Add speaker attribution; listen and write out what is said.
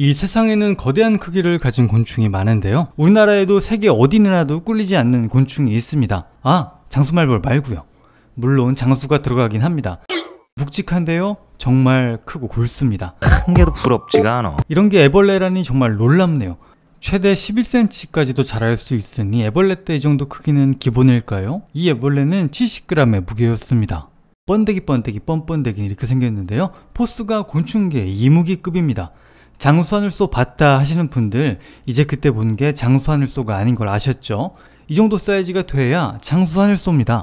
Speaker 1: 이 세상에는 거대한 크기를 가진 곤충이 많은데요. 우리나라에도 세계 어디나라도 꿀리지 않는 곤충이 있습니다. 아, 장수말벌 말고요. 물론 장수가 들어가긴 합니다. 묵직한데요. 정말 크고 굵습니다. 한 개도 부럽지가 않아. 이런 게 애벌레라니 정말 놀랍네요. 최대 11cm까지도 자랄 수 있으니 애벌레 때 이 정도 크기는 기본일까요? 이 애벌레는 70g의 무게였습니다. 번데기 번데기 뻔뻔데기 이렇게 생겼는데요. 포스가 곤충계 이무기급입니다. 장수하늘소 봤다 하시는 분들 이제 그때 본 게 장수하늘소가 아닌 걸 아셨죠? 이 정도 사이즈가 돼야 장수하늘소입니다.